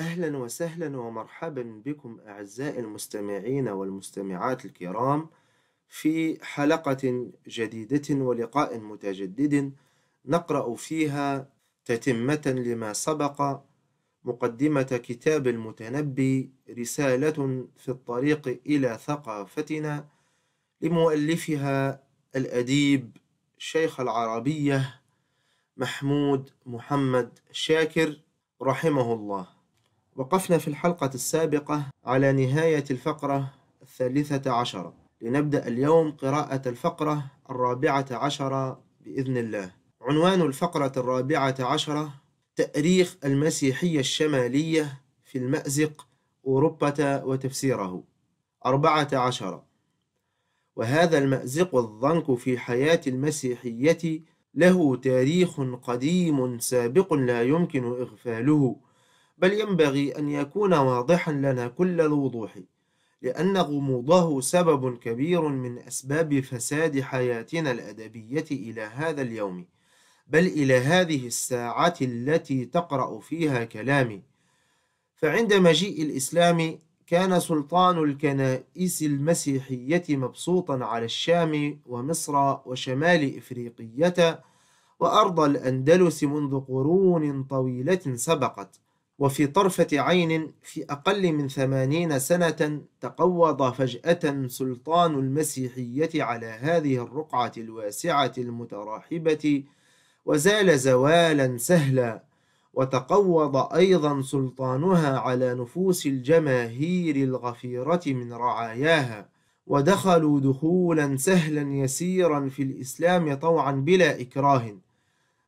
أهلا وسهلا ومرحبا بكم أعزائي المستمعين والمستمعات الكرام في حلقة جديدة ولقاء متجدد نقرأ فيها تتمة لما سبق مقدمة كتاب المتنبي رسالة في الطريق إلى ثقافتنا لمؤلفها الأديب شيخ العربية محمود محمد شاكر رحمه الله وقفنا في الحلقة السابقة على نهاية الفقرة الثالثة عشرة لنبدأ اليوم قراءة الفقرة الرابعة عشرة بإذن الله عنوان الفقرة الرابعة عشرة تأريخ المسيحية الشمالية في المأزق أوروبا وتفسيره أربعة عشر وهذا المأزق الضنك في حياة المسيحية له تاريخ قديم سابق لا يمكن إغفاله بل ينبغي أن يكون واضحا لنا كل الوضوح لأن غموضه سبب كبير من أسباب فساد حياتنا الأدبية إلى هذا اليوم بل إلى هذه الساعة التي تقرأ فيها كلامي فعند مجيء الإسلام كان سلطان الكنائس المسيحية مبسوطا على الشام ومصر وشمال إفريقية وأرض الأندلس منذ قرون طويلة سبقت وفي طرفة عين في أقل من ثمانين سنة تقوض فجأة سلطان المسيحية على هذه الرقعة الواسعة المتراحبة وزال زوالا سهلا وتقوض أيضا سلطانها على نفوس الجماهير الغفيرة من رعاياها ودخلوا دخولا سهلا يسيرا في الإسلام طوعا بلا إكراه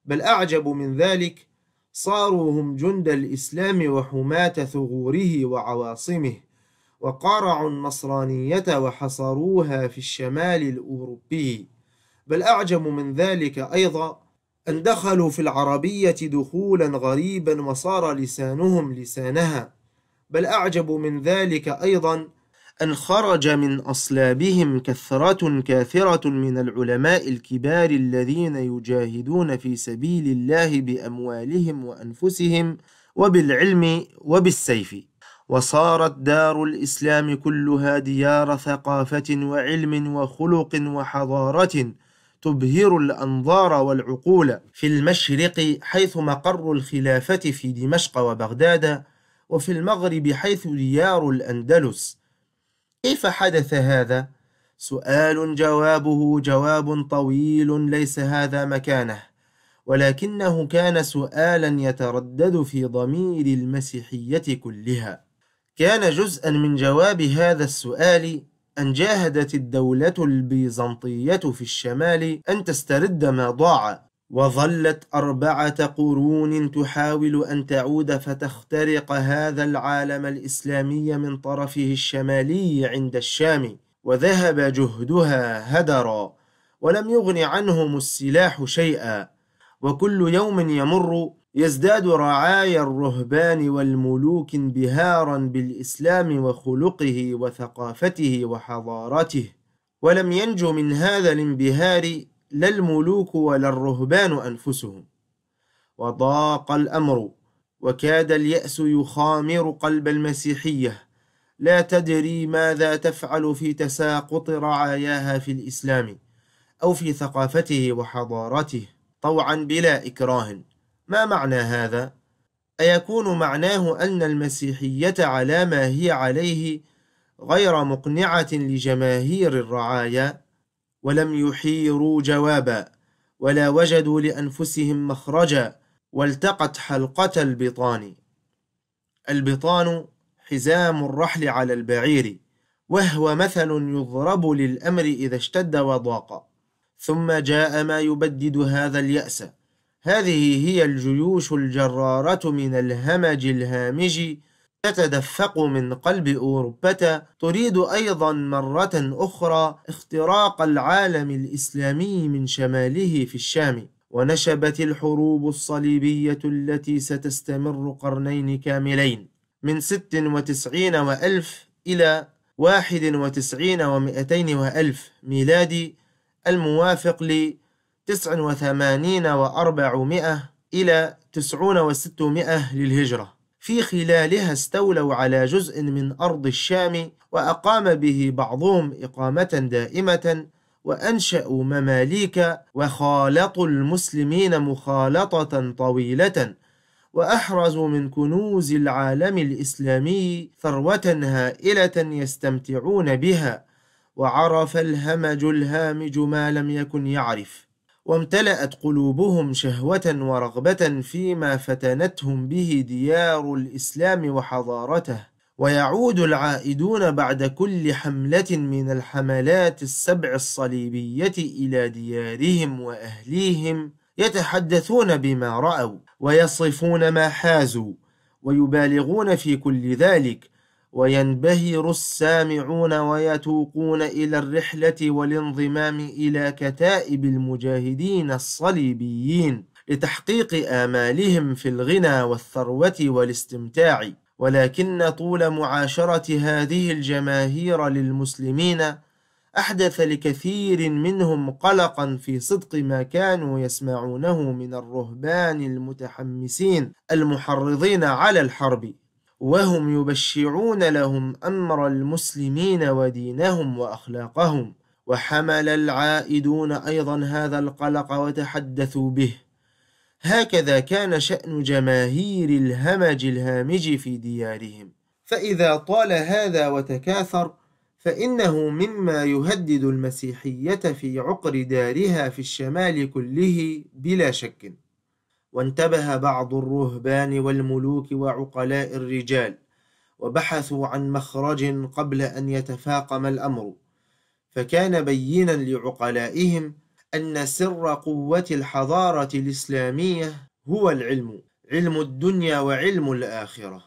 بل أعجب من ذلك صاروا هم جند الإسلام وحماة ثغوره وعواصمه وقارعوا النصرانية وحصروها في الشمال الأوروبي بل أعجم من ذلك أيضا أن دخلوا في العربية دخولا غريبا وصار لسانهم لسانها بل أعجب من ذلك أيضا أن خرج من أصلابهم كثرة كاثرة من العلماء الكبار الذين يجاهدون في سبيل الله بأموالهم وأنفسهم وبالعلم وبالسيف وصارت دار الإسلام كلها ديار ثقافة وعلم وخلق وحضارة تبهر الأنظار والعقول في المشرق حيث مقر الخلافة في دمشق وبغداد وفي المغرب حيث ديار الأندلس كيف حدث هذا؟ سؤال جوابه جواب طويل ليس هذا مكانه ولكنه كان سؤالا يتردد في ضمير المسيحيه كلها كان جزءا من جواب هذا السؤال ان جاهدت الدوله البيزنطيه في الشمال ان تسترد ما ضاع وظلت أربعة قرون تحاول أن تعود فتخترق هذا العالم الإسلامي من طرفه الشمالي عند الشام وذهب جهدها هدرا ولم يغن عنهم السلاح شيئا وكل يوم يمر يزداد رعايا الرهبان والملوك انبهارا بالإسلام وخلقه وثقافته وحضارته ولم ينجو من هذا الانبهار لا الملوك ولا الرهبان أنفسهم وضاق الأمر وكاد اليأس يخامر قلب المسيحية لا تدري ماذا تفعل في تساقط رعاياها في الإسلام أو في ثقافته وحضارته طوعا بلا إكراه ما معنى هذا؟ أيكون معناه أن المسيحية على ما هي عليه غير مقنعة لجماهير الرعايا؟ ولم يحيروا جوابا ولا وجدوا لانفسهم مخرجا والتقت حلقه البطان البطان حزام الرحل على البعير وهو مثل يضرب للامر اذا اشتد وضاق ثم جاء ما يبدد هذا الياس هذه هي الجيوش الجراره من الهمج الهامج تتدفق من قلب أوروبة تريد أيضا مرة أخرى اختراق العالم الإسلامي من شماله في الشام ونشبت الحروب الصليبية التي ستستمر قرنين كاملين من 96 وألف إلى 91 ومئتين وألف ميلادي الموافق ل 89 وأربعمائة إلى 90 وستمائة للهجرة في خلالها استولوا على جزء من أرض الشام وأقام به بعضهم إقامة دائمة وأنشأوا مماليك وخالطوا المسلمين مخالطة طويلة وأحرزوا من كنوز العالم الإسلامي ثروة هائلة يستمتعون بها وعرف الهمج الهامج ما لم يكن يعرف وامتلأت قلوبهم شهوة ورغبة فيما فتنتهم به ديار الإسلام وحضارته ويعود العائدون بعد كل حملة من الحملات السبع الصليبية إلى ديارهم وأهليهم يتحدثون بما رأوا ويصفون ما حازوا ويبالغون في كل ذلك وينبهر السامعون ويتوقون الى الرحله والانضمام الى كتائب المجاهدين الصليبيين لتحقيق امالهم في الغنى والثروه والاستمتاع ولكن طول معاشره هذه الجماهير للمسلمين احدث لكثير منهم قلقا في صدق ما كانوا يسمعونه من الرهبان المتحمسين المحرضين على الحرب وهم يبشعون لهم امر المسلمين ودينهم واخلاقهم وحمل العائدون ايضا هذا القلق وتحدثوا به هكذا كان شان جماهير الهمج الهامج في ديارهم فاذا طال هذا وتكاثر فانه مما يهدد المسيحيه في عقر دارها في الشمال كله بلا شك وانتبه بعض الرهبان والملوك وعقلاء الرجال وبحثوا عن مخرج قبل ان يتفاقم الامر فكان بينا لعقلائهم ان سر قوه الحضاره الاسلاميه هو العلم علم الدنيا وعلم الاخره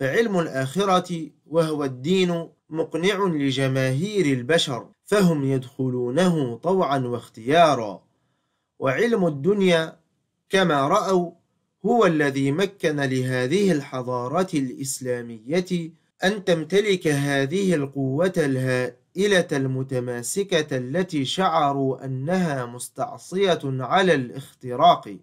فعلم الاخره وهو الدين مقنع لجماهير البشر فهم يدخلونه طوعا واختيارا وعلم الدنيا كما رأوا هو الذي مكن لهذه الحضارة الإسلامية أن تمتلك هذه القوة الهائلة المتماسكة التي شعروا أنها مستعصية على الاختراق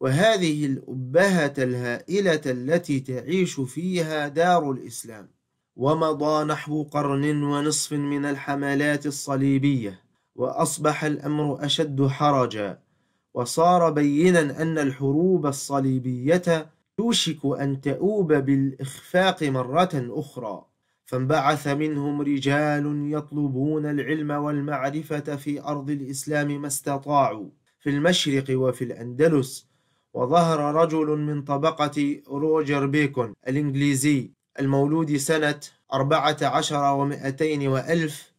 وهذه الأبهة الهائلة التي تعيش فيها دار الإسلام ومضى نحو قرن ونصف من الحملات الصليبية وأصبح الأمر أشد حرجاً وصار بينا أن الحروب الصليبية توشك أن تؤوب بالإخفاق مرة أخرى فانبعث منهم رجال يطلبون العلم والمعرفة في أرض الإسلام ما استطاعوا في المشرق وفي الأندلس وظهر رجل من طبقة روجر بيكون الإنجليزي المولود سنة 14 ومئتين وألف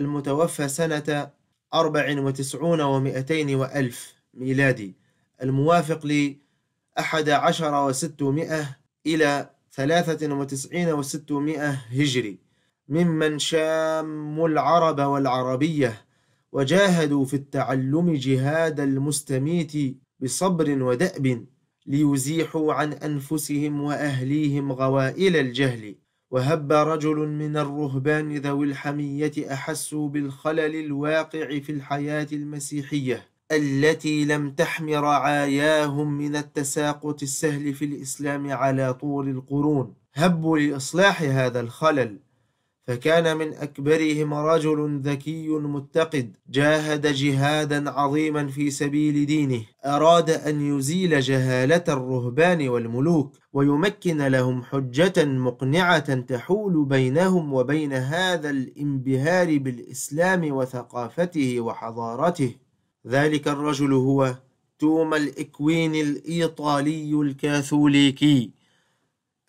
المتوفى سنة 94 ومئتين وألف ميلادي الموافق ل 11 و600 إلى 93 و600 هجري ممن شاموا العرب والعربية وجاهدوا في التعلم جهاد المستميت بصبر ودأب ليزيحوا عن أنفسهم وأهليهم غوائل الجهل وهب رجل من الرهبان ذوي الحمية أحسوا بالخلل الواقع في الحياة المسيحية التي لم تحم رعاياهم من التساقط السهل في الإسلام على طول القرون هبوا لإصلاح هذا الخلل فكان من أكبرهم رجل ذكي متقد جاهد جهادا عظيما في سبيل دينه أراد أن يزيل جهالة الرهبان والملوك ويمكن لهم حجة مقنعة تحول بينهم وبين هذا الانبهار بالإسلام وثقافته وحضارته ذلك الرجل هو توما الإكوين الإيطالي الكاثوليكي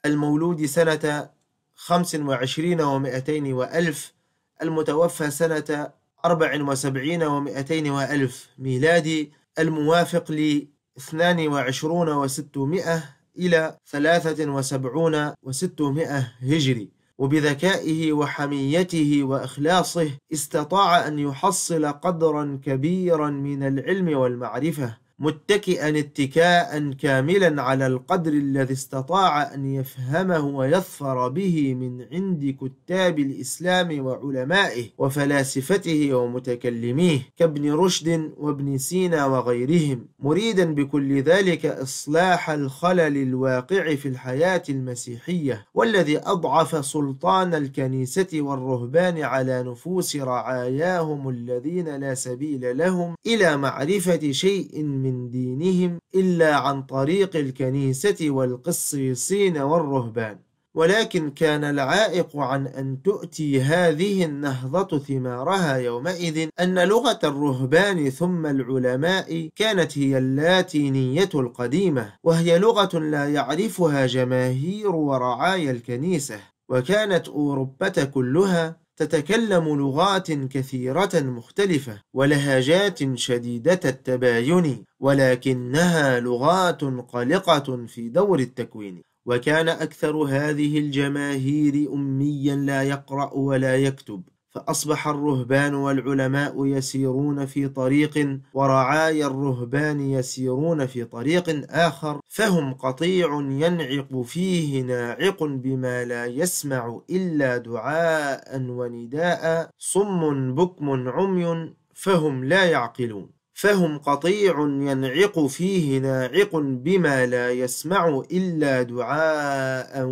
المولود سنة 25 و200 وألف المتوفى سنة 74 و200 وألف ميلادي الموافق لاثنان 22 و600 إلى 73 وسبعون وستمائة هجري وبذكائه وحميته واخلاصه استطاع ان يحصل قدرا كبيرا من العلم والمعرفه متكئا اتكاء كاملا على القدر الذي استطاع أن يفهمه ويظفر به من عند كتاب الإسلام وعلمائه وفلاسفته ومتكلميه كابن رشد وابن سينا وغيرهم مريدا بكل ذلك إصلاح الخلل الواقع في الحياة المسيحية والذي أضعف سلطان الكنيسة والرهبان على نفوس رعاياهم الذين لا سبيل لهم إلى معرفة شيء من من دينهم إلا عن طريق الكنيسة والقسيسين والرهبان ولكن كان العائق عن أن تؤتي هذه النهضة ثمارها يومئذ أن لغة الرهبان ثم العلماء كانت هي اللاتينية القديمة وهي لغة لا يعرفها جماهير ورعايا الكنيسة وكانت أوروبا كلها تتكلم لغات كثيرة مختلفة ولهجات شديدة التباين ولكنها لغات قلقة في دور التكوين وكان أكثر هذه الجماهير أميا لا يقرأ ولا يكتب فأصبح الرهبان والعلماء يسيرون في طريق ورعايا الرهبان يسيرون في طريق آخر فهم قطيع ينعق فيه ناعق بما لا يسمع إلا دعاء ونداء صم بكم عمي فهم لا يعقلون فهم قطيع ينعق فيه ناعق بما لا يسمع إلا دعاء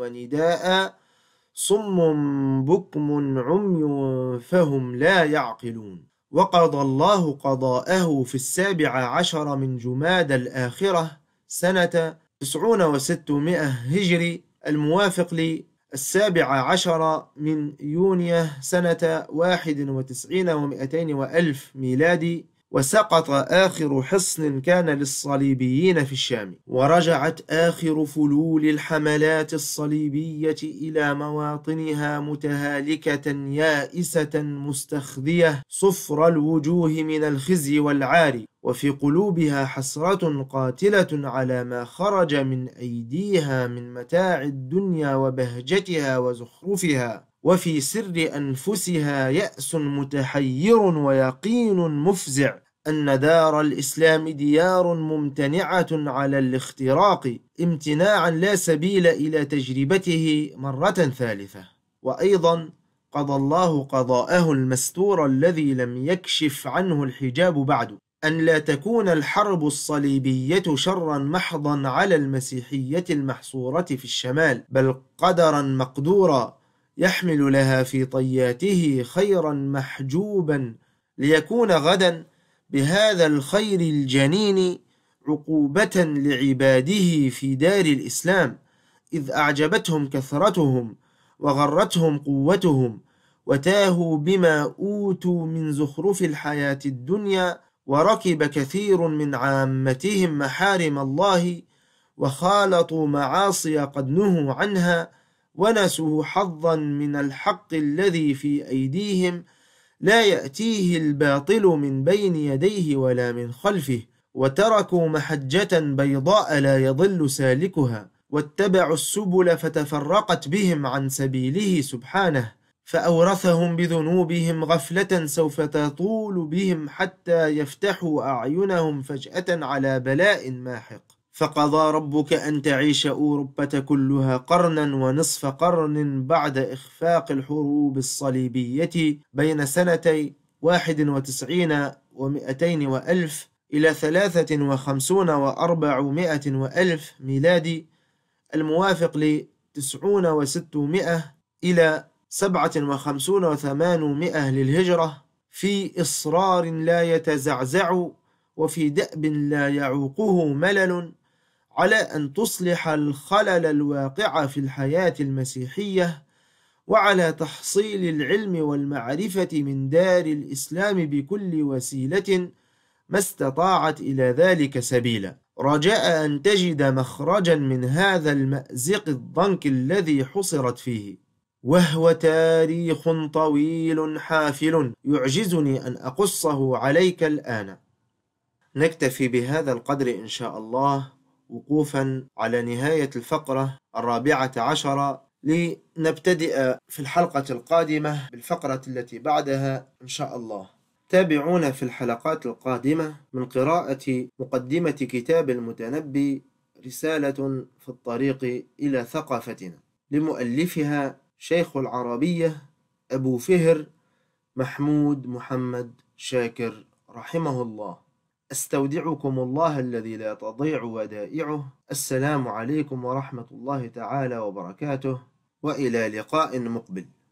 ونداء صم بكم عمي فهم لا يعقلون وقضى الله قضاءه في السابع عشر من جماد الآخرة سنة تسعون وستمائة هجري الموافق للسابع عشر من يونيو سنة واحد وتسعين ومائتين وألف ميلادي وسقط آخر حصن كان للصليبيين في الشام ورجعت آخر فلول الحملات الصليبية إلى مواطنها متهالكة يائسة مستخذية صفر الوجوه من الخزي والعار وفي قلوبها حسرة قاتلة على ما خرج من أيديها من متاع الدنيا وبهجتها وزخرفها وفي سر أنفسها يأس متحير ويقين مفزع أن دار الإسلام ديار ممتنعة على الاختراق امتناعا لا سبيل إلى تجربته مرة ثالثة وأيضا قضى الله قضاءه المستور الذي لم يكشف عنه الحجاب بعد أن لا تكون الحرب الصليبية شرا محضا على المسيحية المحصورة في الشمال بل قدرا مقدورا يحمل لها في طياته خيرا محجوبا ليكون غدا بهذا الخير الجنين عقوبة لعباده في دار الإسلام إذ أعجبتهم كثرتهم وغرتهم قوتهم وتاهوا بما أوتوا من زخرف الحياة الدنيا وركب كثير من عامتهم محارم الله وخالطوا معاصي قد نهوا عنها ونسوا حظا من الحق الذي في أيديهم لا يأتيه الباطل من بين يديه ولا من خلفه وتركوا محجة بيضاء لا يضل سالكها واتبعوا السبل فتفرقت بهم عن سبيله سبحانه فأورثهم بذنوبهم غفلة سوف تطول بهم حتى يفتحوا أعينهم فجأة على بلاء ماحق فقضى ربك أن تعيش أوروبة كلها قرنا ونصف قرن بعد إخفاق الحروب الصليبية بين سنتي واحد وتسعين ومئتين وألف إلى ثلاثة وخمسون وأربعمائة وألف ميلادي الموافق لتسعون وستمائة إلى سبعة وخمسون وثمانمائة للهجرة في إصرار لا يتزعزع وفي دأب لا يعوقه ملل على أن تصلح الخلل الواقع في الحياة المسيحية وعلى تحصيل العلم والمعرفة من دار الإسلام بكل وسيلة ما استطاعت إلى ذلك سبيلا رجاء أن تجد مخرجا من هذا المأزق الضنك الذي حصرت فيه وهو تاريخ طويل حافل يعجزني أن أقصه عليك الآن نكتفي بهذا القدر إن شاء الله وقوفا على نهاية الفقرة الرابعة عشرة لنبتدئ في الحلقة القادمة بالفقرة التي بعدها إن شاء الله تابعونا في الحلقات القادمة من قراءة مقدمة كتاب المتنبي رسالة في الطريق إلى ثقافتنا لمؤلفها شيخ العربية أبو فهر محمود محمد شاكر رحمه الله أستودعكم الله الذي لا تضيع ودائعه السلام عليكم ورحمة الله تعالى وبركاته وإلى لقاء مقبل